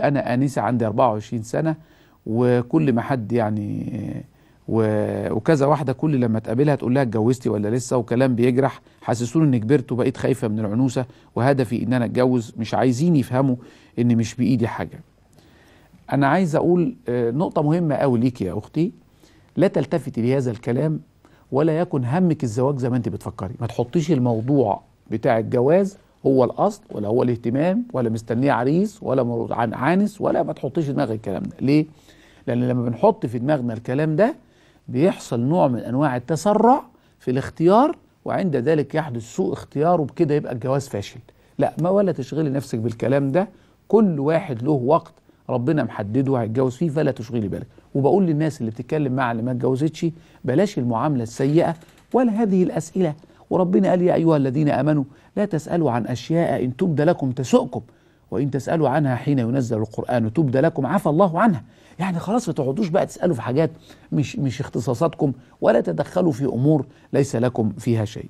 انا انسه عندي 24 سنه وكل ما حد يعني وكذا واحده كل لما تقابلها تقول لها اتجوزتي ولا لسه وكلام بيجرح حسسوني اني كبرت وبقيت خايفه من العنوسه وهدفي ان انا اتجوز مش عايزين يفهموا ان مش بايدي حاجه انا عايز اقول آه، نقطه مهمه قوي ليك يا اختي لا تلتفتي لهذا الكلام ولا يكن همك الزواج زي ما انت بتفكري ما تحطيش الموضوع بتاع الجواز هو الاصل ولا هو الاهتمام ولا مستنيه عريس ولا عانس ولا ما تحطيش في دماغك الكلام ده ليه لان لما بنحط في دماغنا الكلام ده بيحصل نوع من انواع التسرع في الاختيار وعند ذلك يحدث سوء اختيار وبكده يبقى الجواز فاشل لا ما ولا تشغلي نفسك بالكلام ده كل واحد له وقت ربنا محدده هيتجوز فيه فلا تشغلي بالك وبقول للناس اللي بتتكلم مع اللي ما اتجوزتش بلاش المعامله السيئه ولا هذه الاسئله وربنا قال يا أيها الذين آمنوا لا تسألوا عن أشياء إن تبد لكم تسؤكم وإن تسألوا عنها حين ينزل القرآن تبد لكم عفى الله عنها يعني خلاص ما تقعدوش بقى تسألوا في حاجات مش مش اختصاصاتكم ولا تدخلوا في أمور ليس لكم فيها شيء